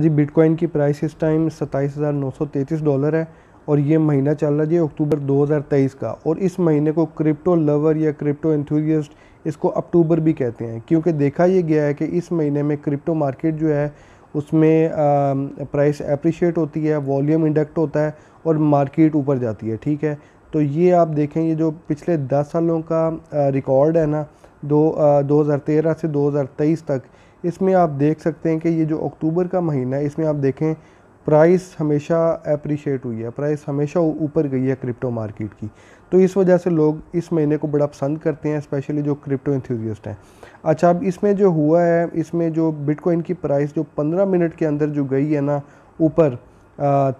जी bitcoin की price इस time सत्ताईस हज़ार नौ सौ तैंतीस डॉलर है और ये महीना चल रहा है जी अक्टूबर 2023 का और इस महीने को क्रिप्टो लवर या क्रिप्टो एंथुजिस्ट इसको अक्टूबर भी कहते हैं क्योंकि देखा ये गया है कि इस महीने में क्रिप्टो मार्केट जो है उसमें प्राइस अप्रिशिएट होती है वॉल्यूम इंडक्ट होता है और मार्केट ऊपर जाती है ठीक है तो ये आप देखें ये जो पिछले दस सालों का रिकॉर्ड है ना दो दो से तेईस तक इसमें आप देख सकते हैं कि ये जो अक्टूबर का महीना है इसमें आप देखें प्राइस हमेशा अप्रिशिएट हुई है प्राइस हमेशा ऊपर गई है क्रिप्टो मार्केट की तो इस वजह से लोग इस महीने को बड़ा पसंद करते हैं स्पेशली जो क्रिप्टो इंथ्यूजिस्ट हैं अच्छा अब इसमें जो हुआ है इसमें जो बिटकॉइन की प्राइस जो 15 मिनट के अंदर जो गई है ना ऊपर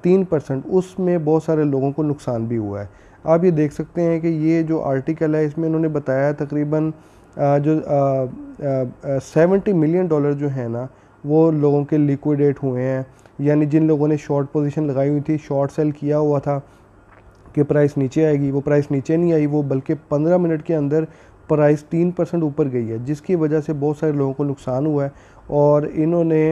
तीन परसेंट उसमें बहुत सारे लोगों को नुकसान भी हुआ है आप ये देख सकते हैं कि ये जो आर्टिकल है इसमें उन्होंने बताया तकरीबन जो सेवेंटी मिलियन डॉलर जो है ना वो लोगों के लिक्विडेट हुए हैं यानी जिन लोगों ने शॉर्ट पोजीशन लगाई हुई थी शॉर्ट सेल किया हुआ था कि प्राइस नीचे आएगी वो प्राइस नीचे नहीं आई वो बल्कि पंद्रह मिनट के अंदर प्राइस तीन परसेंट ऊपर गई है जिसकी वजह से बहुत सारे लोगों को नुकसान हुआ है और इन्होंने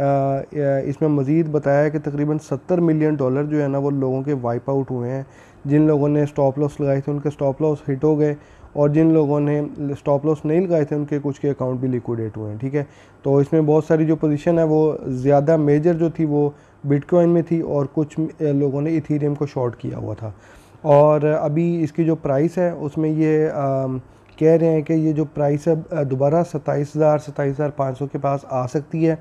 इसमें मज़ीद बताया कि तकरीबन 70 मिलियन डॉलर जो है ना वो लोगों के वाइप आउट हुए हैं जिन लोगों ने स्टॉप लॉस लगाए थे उनके स्टॉप लॉस हिट हो गए और जिन लोगों ने स्टॉप लॉस नहीं लगाए थे उनके कुछ के अकाउंट भी लिक्विडेट हुए हैं ठीक है तो इसमें बहुत सारी जो पोजीशन है वो ज़्यादा मेजर जो थी वो बिटकॉइन में थी और कुछ लोगों ने इथीरियम को शॉर्ट किया हुआ था और अभी इसकी जो प्राइस है उसमें ये आ, कह रहे हैं कि ये जो प्राइस है दोबारा सत्ताईस हज़ार सत्ताईस हज़ार पाँच सौ के पास आ सकती है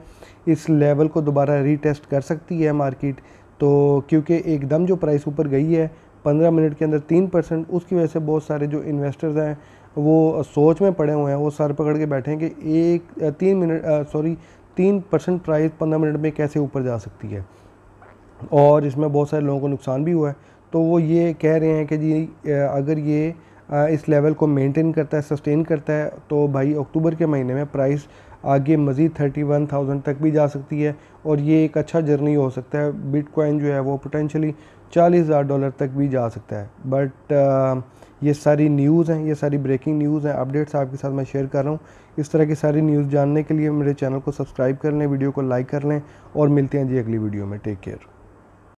इस लेवल को दोबारा रीटेस्ट कर सकती है मार्केट तो क्योंकि एकदम जो प्राइस ऊपर गई है पंद्रह मिनट के अंदर तीन परसेंट उसकी वजह से बहुत सारे जो इन्वेस्टर्स हैं वो सोच में पड़े हुए हैं वो सर पकड़ के बैठे हैं कि एक तीन मिनट सॉरी तीन परसेंट प्राइस पंद्रह मिनट में कैसे ऊपर जा सकती है और इसमें बहुत सारे लोगों को नुकसान भी हुआ है तो वो ये कह रहे हैं कि जी अगर ये इस लेवल को मेंटेन करता है सस्टेन करता है तो भाई अक्टूबर के महीने में प्राइस आगे मज़ीद थर्टी वन थाउजेंड तक भी जा सकती है और ये एक अच्छा जर्नी हो सकता है बिटकॉइन जो है वो पोटेंशली चालीस हज़ार डॉलर तक भी जा सकता है बट ये सारी न्यूज़ हैं ये सारी ब्रेकिंग न्यूज़ हैं अपडेट्स आपके साथ मैं शेयर कर रहा हूँ इस तरह की सारी न्यूज़ जानने के लिए मेरे चैनल को सब्सक्राइब कर लें वीडियो को लाइक कर लें और मिलते हैं जी अगली वीडियो में टेक केयर